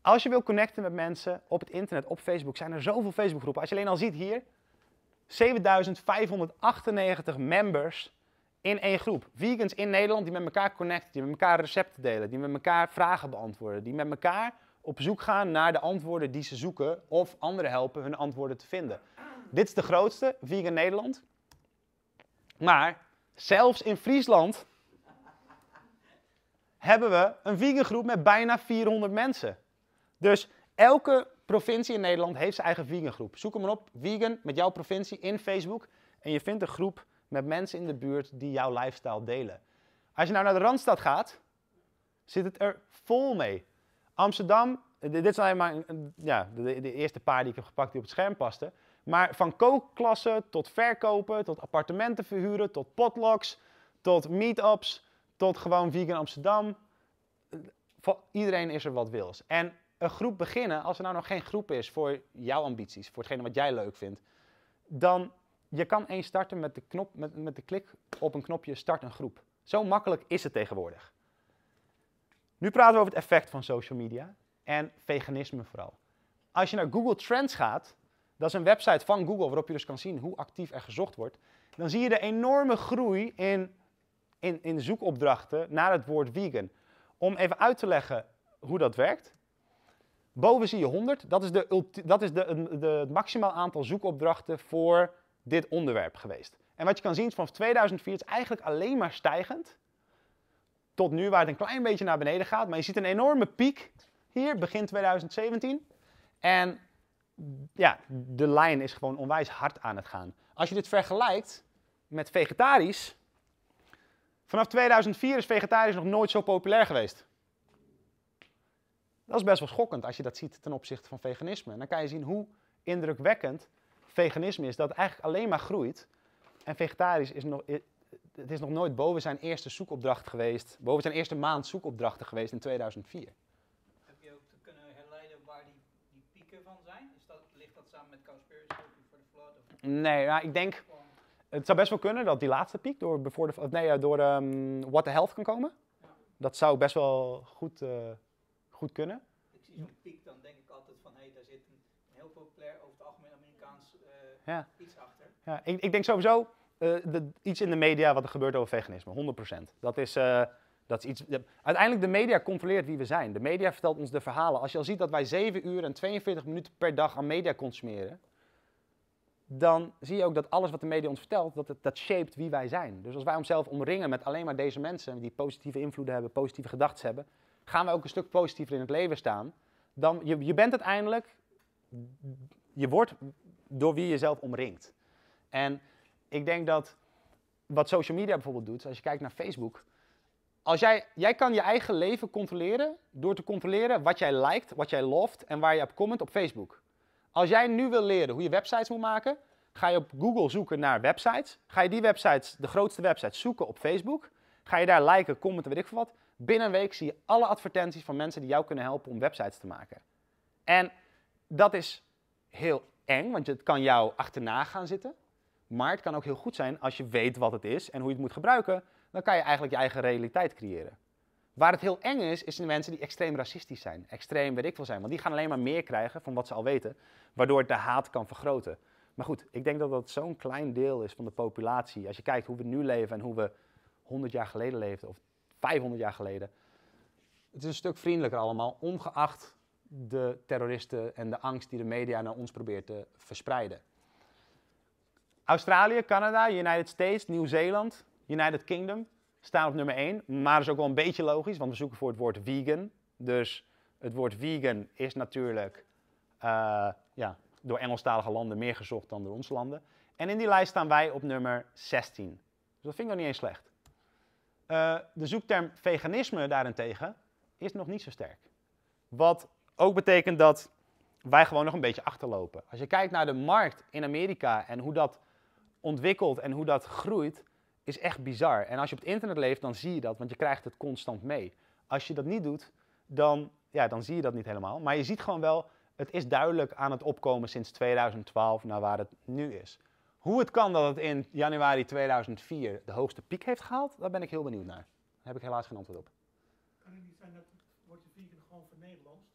Als je wil connecten met mensen op het internet, op Facebook, zijn er zoveel Facebookgroepen. Als je alleen al ziet hier, 7598 members in één groep. Vegans in Nederland die met elkaar connecten, die met elkaar recepten delen, die met elkaar vragen beantwoorden, die met elkaar op zoek gaan naar de antwoorden die ze zoeken of anderen helpen hun antwoorden te vinden. Dit is de grootste, Vegan Nederland. Maar zelfs in Friesland hebben we een vegan groep met bijna 400 mensen. Dus elke provincie in Nederland heeft zijn eigen vegan groep. Zoek hem op, vegan, met jouw provincie in Facebook. En je vindt een groep met mensen in de buurt die jouw lifestyle delen. Als je nou naar de Randstad gaat, zit het er vol mee. Amsterdam, eh, dit zijn maar ja, de, eerste paar die ik heb gepakt die op het scherm pasten. Maar van kookklassen tot verkopen, tot appartementen verhuren, tot potlucks, tot meetups, tot gewoon vegan Amsterdam. Eh, voor iedereen is er wat wils. En een groep beginnen, als er nou nog geen groep is voor jouw ambities, voor hetgene wat jij leuk vindt, dan je kan één starten met de, knop, met, met de klik op een knopje start een groep. Zo makkelijk is het tegenwoordig. Nu praten we over het effect van social media en veganisme vooral. Als je naar Google Trends gaat, dat is een website van Google waarop je dus kan zien hoe actief er gezocht wordt, dan zie je de enorme groei in, in, in zoekopdrachten naar het woord vegan. Om even uit te leggen hoe dat werkt, Boven zie je 100. Dat is, de, dat is de, de, het maximaal aantal zoekopdrachten voor dit onderwerp geweest. En wat je kan zien is vanaf 2004 het is eigenlijk alleen maar stijgend. Tot nu waar het een klein beetje naar beneden gaat. Maar je ziet een enorme piek hier begin 2017. En ja, de lijn is gewoon onwijs hard aan het gaan. Als je dit vergelijkt met vegetarisch. Vanaf 2004 is vegetarisch nog nooit zo populair geweest. Dat is best wel schokkend als je dat ziet ten opzichte van veganisme. En dan kan je zien hoe indrukwekkend veganisme is, dat eigenlijk alleen maar groeit. En vegetarisch is nog, het is nog nooit boven zijn eerste zoekopdracht geweest, boven zijn eerste maand zoekopdrachten geweest in 2004. Heb je ook te kunnen herleiden waar die, die pieken van zijn? Is dat, ligt dat samen met Cowspiracy voor de Flood? Nee, nou, ik denk, het zou best wel kunnen dat die laatste piek door, before de nee, door ehm, What the Health kan komen. Dat zou best wel goed... Eh, goed kunnen. Ik zie zo'n piek, dan denk ik altijd van hé, hey, daar zit een, heel populair over het algemeen Amerikaans eh, iets achter. Ja, ik, ik denk sowieso eh, iets in de media wat er gebeurt over veganisme, 100%. Dat is, uh, dat is iets. uiteindelijk de media controleert wie we zijn. De media vertelt ons de verhalen. Als je al ziet dat wij 7 uur en 42 minuten per dag aan media consumeren, dan zie je ook dat alles wat de media ons vertelt, dat, het, dat shaped wie wij zijn. Dus als wij onszelf omringen met alleen maar deze mensen die positieve invloeden hebben, positieve gedachten hebben, gaan we ook een stuk positiever in het leven staan. Dan, je, je bent uiteindelijk, je wordt door wie je jezelf omringt. En ik denk dat wat social media bijvoorbeeld doet, als je kijkt naar Facebook, als jij, jij kan je eigen leven controleren door te controleren wat jij liked, wat jij loft en waar je op comment op Facebook. Als jij nu wil leren hoe je websites moet maken, ga je op Google zoeken naar websites. Ga je die websites, de grootste websites, zoeken op Facebook. Ga je daar liken, commenten, weet ik veel wat. Binnen een week zie je alle advertenties van mensen die jou kunnen helpen om websites te maken. En dat is heel eng, want het kan jou achterna gaan zitten. Maar het kan ook heel goed zijn als je weet wat het is en hoe je het moet gebruiken. Dan kan je eigenlijk je eigen realiteit creëren. Waar het heel eng is, is de mensen die extreem racistisch zijn, extreem weet ik veel zijn. Want die gaan alleen maar meer krijgen van wat ze al weten, waardoor het de haat kan vergroten. Maar goed, ik denk dat dat zo'n klein deel is van de populatie. Als je kijkt hoe we nu leven en hoe we 100 jaar geleden leefden, of 500 jaar geleden. Het is een stuk vriendelijker allemaal, ongeacht de terroristen en de angst die de media naar ons probeert te verspreiden. Australië, Canada, United States, Nieuw-Zeeland, United Kingdom staan op nummer 1. Maar dat is ook wel een beetje logisch, want we zoeken voor het woord vegan. Dus het woord vegan is natuurlijk eh, ja, door Engelstalige landen meer gezocht dan door onze landen. En in die lijst staan wij op nummer 16. Dus dat vind ik nog niet eens slecht. Eh, de zoekterm veganisme daarentegen is nog niet zo sterk. Wat ook betekent dat wij gewoon nog een beetje achterlopen. Als je kijkt naar de markt in Amerika en hoe dat ontwikkelt en hoe dat groeit, is echt bizar. En als je op het internet leeft, dan zie je dat, want je krijgt het constant mee. Als je dat niet doet, dan, ja, dan zie je dat niet helemaal. Maar je ziet gewoon wel, het is duidelijk aan het opkomen sinds 2012 naar waar het nu is. Hoe het kan dat het in januari 2004 de hoogste piek heeft gehaald, daar ben ik heel benieuwd naar. Daar heb ik helaas geen antwoord op. Kan het niet zijn dat het wordt de vegan gewoon voor Nederlandst?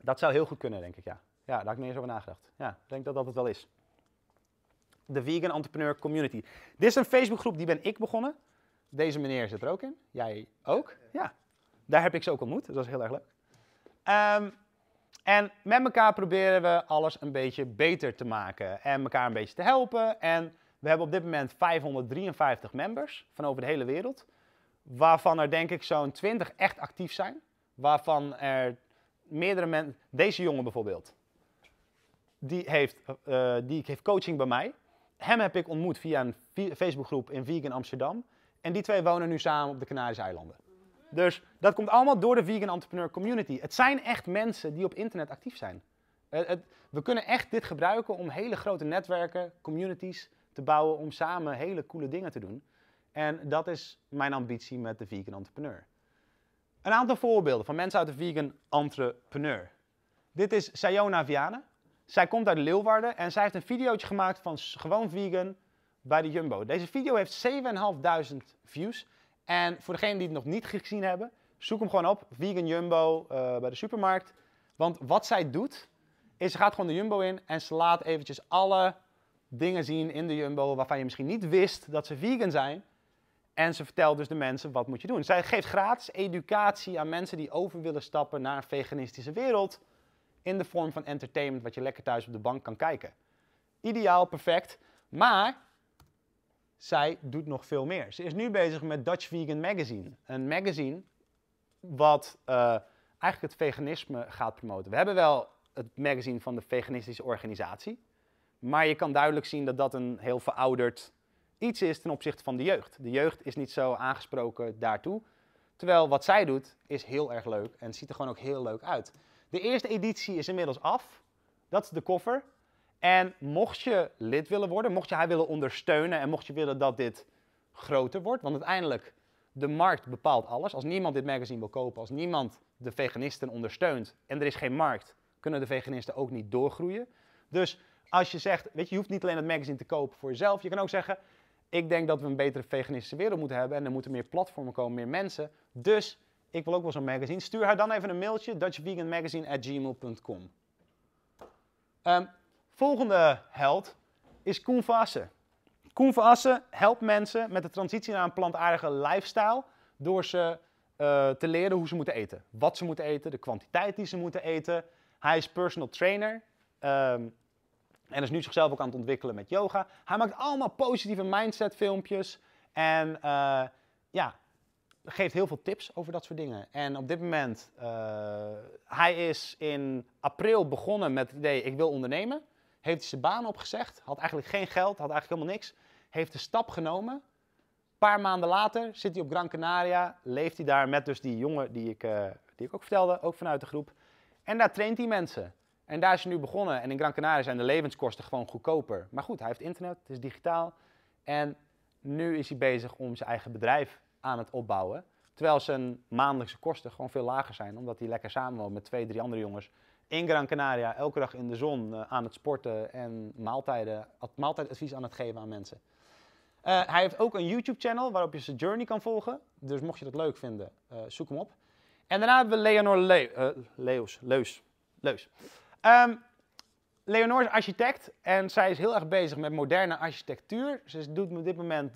Dat zou heel goed kunnen, denk ik, ja. Ja, daar heb ik niet eens over nagedacht. Ja, ik denk dat dat het wel is. De Vegan Entrepreneur Community. Dit is een Facebookgroep, die ben ik begonnen. Deze meneer zit er ook in. Jij ook? Ja. Daar heb ik ze ook ontmoet, dus dat was heel erg leuk. Ehm, en met elkaar proberen we alles een beetje beter te maken en elkaar een beetje te helpen. En we hebben op dit moment 553 members van over de hele wereld. Waarvan er denk ik zo'n 20 echt actief zijn. Waarvan er meerdere mensen. Deze jongen bijvoorbeeld, die heeft, eh, die heeft coaching bij mij. Hem heb ik ontmoet via een Facebookgroep in Vegan Amsterdam. En die twee wonen nu samen op de Canarische eilanden. Dus dat komt allemaal door de vegan entrepreneur community. Het zijn echt mensen die op internet actief zijn. we kunnen echt dit gebruiken om hele grote netwerken, communities te bouwen om samen hele coole dingen te doen. En dat is mijn ambitie met de vegan entrepreneur. Een aantal voorbeelden van mensen uit de vegan entrepreneur. Dit is Sayona Viane. Zij komt uit Leeuwarden en zij heeft een videootje gemaakt van gewoon vegan bij de Jumbo. Deze video heeft 7.500 views. En voor degenen die het nog niet gezien hebben, zoek hem gewoon op. Vegan Jumbo eh, bij de supermarkt. Want wat zij doet, is ze gaat gewoon de Jumbo in en ze laat eventjes alle dingen zien in de Jumbo waarvan je misschien niet wist dat ze vegan zijn. En ze vertelt dus de mensen wat moet je doen. Zij geeft gratis educatie aan mensen die over willen stappen naar een veganistische wereld. In de vorm van entertainment wat je lekker thuis op de bank kan kijken. Ideaal, perfect. Maar zij doet nog veel meer. Ze is nu bezig met Dutch Vegan Magazine. Een magazine wat eh, eigenlijk het veganisme gaat promoten. We hebben wel het magazine van de veganistische organisatie. Maar je kan duidelijk zien dat dat een heel verouderd iets is ten opzichte van de jeugd. De jeugd is niet zo aangesproken daartoe. Terwijl wat zij doet is heel erg leuk en ziet er gewoon ook heel leuk uit. De eerste editie is inmiddels af. Dat is de koffer. En mocht je lid willen worden, mocht je haar willen ondersteunen en mocht je willen dat dit groter wordt, want uiteindelijk de markt bepaalt alles. Als niemand dit magazine wil kopen, als niemand de veganisten ondersteunt en er is geen markt, kunnen de veganisten ook niet doorgroeien. Dus als je zegt, weet je, je hoeft niet alleen het magazine te kopen voor jezelf, je kan ook zeggen, ik denk dat we een betere veganistische wereld moeten hebben en er moeten meer platformen komen, meer mensen. Dus ik wil ook wel zo'n magazine. Stuur haar dan even een mailtje, dutchveganmagazine.gmail.com. Um, ehm, Volgende held is Koen Assen. Koen Assen helpt mensen met de transitie naar een plantaardige lifestyle door ze eh, te leren hoe ze moeten eten. Wat ze moeten eten, de kwantiteit die ze moeten eten. Hij is personal trainer ehm, en is nu zichzelf ook aan het ontwikkelen met yoga. Hij maakt allemaal positieve mindset filmpjes en eh, ja, geeft heel veel tips over dat soort dingen. En op dit moment, uh, hij is in april begonnen met het idee ik wil ondernemen. Heeft hij zijn baan opgezegd, had eigenlijk geen geld, had eigenlijk helemaal niks. Heeft de stap genomen. Een paar maanden later zit hij op Gran Canaria, leeft hij daar met dus die jongen die ik, eh, die ik ook vertelde, ook vanuit de groep. En daar traint hij mensen. En daar is hij nu begonnen. En in Gran Canaria zijn de levenskosten gewoon goedkoper. Maar goed, hij heeft internet, het is digitaal. En nu is hij bezig om zijn eigen bedrijf aan het opbouwen. Terwijl zijn maandelijkse kosten gewoon veel lager zijn, omdat hij lekker samenwoont met twee, drie andere jongens in Gran Canaria, elke dag in de zon eh, aan het sporten en maaltijden, maaltijdadvies aan het geven aan mensen. Eh, hij heeft ook een YouTube-channel waarop je zijn journey kan volgen. Dus mocht je dat leuk vinden, eh, zoek hem op. En daarna hebben we Leonor Le Leus. Leus. Ehm, Leonor is architect en zij is heel erg bezig met moderne architectuur. Ze doet op dit moment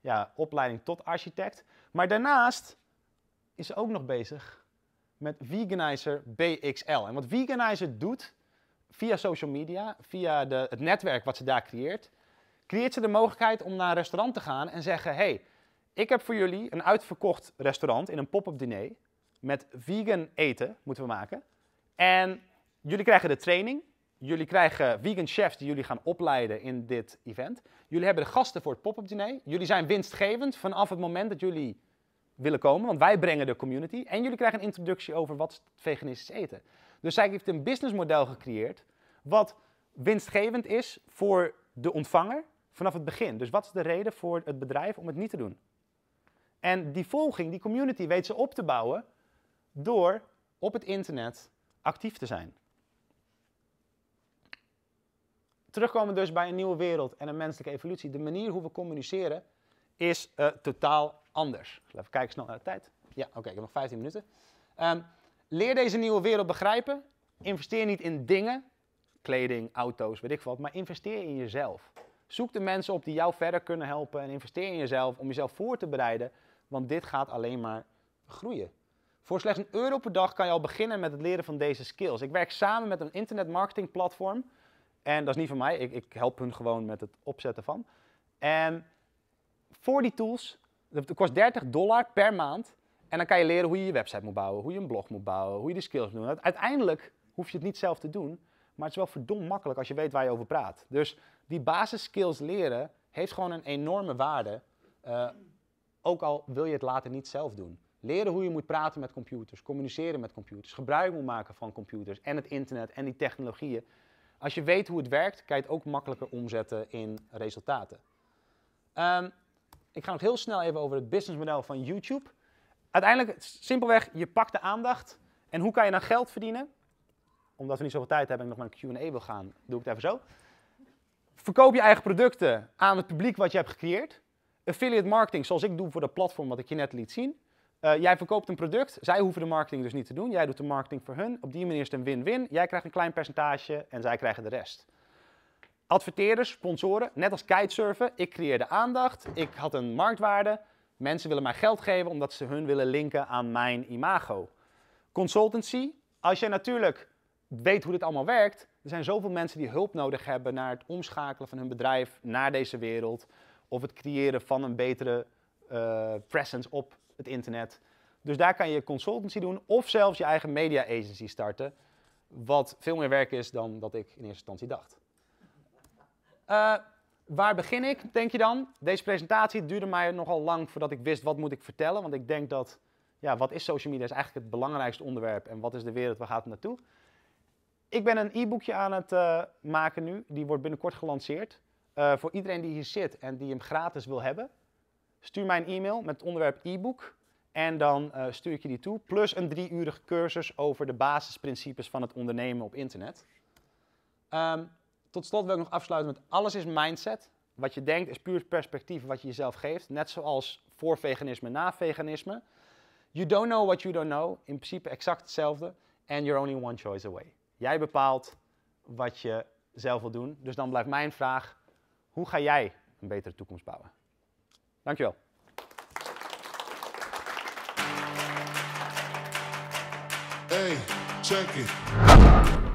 ja, opleiding tot architect. Maar daarnaast is ze ook nog bezig met Veganizer BXL. En wat Veganizer doet via social media, via de, het netwerk wat ze daar creëert, creëert ze de mogelijkheid om naar een restaurant te gaan en zeggen: hey, ik heb voor jullie een uitverkocht restaurant in een pop-up diner met vegan eten moeten we maken. En jullie krijgen de training. Jullie krijgen vegan chefs die jullie gaan opleiden in dit event. Jullie hebben de gasten voor het pop-up diner. Jullie zijn winstgevend vanaf het moment dat jullie willen komen, want wij brengen de community. En jullie krijgen een introductie over wat veganistisch eten. Dus zij heeft een businessmodel gecreëerd wat winstgevend is voor de ontvanger vanaf het begin. Dus wat is de reden voor het bedrijf om het niet te doen? En die volging, die community, weet ze op te bouwen door op het internet actief te zijn. Terugkomen dus bij een nieuwe wereld en een menselijke evolutie. De manier hoe we communiceren is uh, totaal anders. Even kijken snel naar de tijd. Ja, oké, ik heb nog 15 minuten. Ehm, leer deze nieuwe wereld begrijpen. Investeer niet in dingen, kleding, auto's, weet ik wat, maar investeer in jezelf. Zoek de mensen op die jou verder kunnen helpen en investeer in jezelf om jezelf voor te bereiden, want dit gaat alleen maar groeien. Voor slechts een euro per dag kan je al beginnen met het leren van deze skills. Ik werk samen met een internetmarketingplatform. En dat is niet van mij, ik, ik help hun gewoon met het opzetten van. En voor die tools het kost 30 dollar per maand. En dan kan je leren hoe je je website moet bouwen, hoe je een blog moet bouwen, hoe je de skills moet doen. Uiteindelijk hoef je het niet zelf te doen, maar het is wel verdomd makkelijk als je weet waar je over praat. Dus die basisskills leren heeft gewoon een enorme waarde, eh, ook al wil je het later niet zelf doen. Leren hoe je moet praten met computers, communiceren met computers, gebruik moet maken van computers en het internet en die technologieën. Als je weet hoe het werkt, kan je het ook makkelijker omzetten in resultaten. Ehm, ik ga het heel snel even over het businessmodel van YouTube. Uiteindelijk, simpelweg, je pakt de aandacht. En hoe kan je dan geld verdienen? Omdat we niet zoveel tijd hebben en nog naar een Q&A wil gaan, doe ik het even zo. Verkoop je eigen producten aan het publiek wat je hebt gecreëerd. Affiliate marketing, zoals ik doe voor dat platform wat ik je net liet zien. Eh, jij verkoopt een product, zij hoeven de marketing dus niet te doen. Jij doet de marketing voor hun. Op die manier is het een win-win. Jij krijgt een klein percentage en zij krijgen de rest. Adverteerders, sponsoren, net als kitesurfen. Ik creëerde aandacht, ik had een marktwaarde. Mensen willen mij geld geven omdat ze hun willen linken aan mijn imago. Consultancy, als je natuurlijk weet hoe dit allemaal werkt, er zijn zoveel mensen die hulp nodig hebben naar het omschakelen van hun bedrijf naar deze wereld. Of het creëren van een betere eh, presence op het internet. Dus daar kan je consultancy doen of zelfs je eigen media agency starten. Wat veel meer werk is dan dat ik in eerste instantie dacht. Eh, waar begin ik, denk je dan? Deze presentatie duurde mij nogal lang voordat ik wist wat moet ik vertellen. Want ik denk dat, ja, wat is social media is eigenlijk het belangrijkste onderwerp. En wat is de wereld, waar gaat het naartoe? Ik ben een e-boekje aan het eh, maken nu. Die wordt binnenkort gelanceerd. Eh, voor iedereen die hier zit en die hem gratis wil hebben. Stuur mij een e-mail met het onderwerp e-book. En dan stuur ik je die toe. Plus een drie-urige cursus over de basisprincipes van het ondernemen op internet. Ehm, tot slot wil ik nog afsluiten met alles is mindset. Wat je denkt is puur perspectief wat je jezelf geeft. Net zoals voor veganisme, na veganisme. You don't know what you don't know. In principe exact hetzelfde. And you're only one choice away. Jij bepaalt wat je zelf wil doen. Dus dan blijft mijn vraag, hoe ga jij een betere toekomst bouwen? Dankjewel. Hey, check it.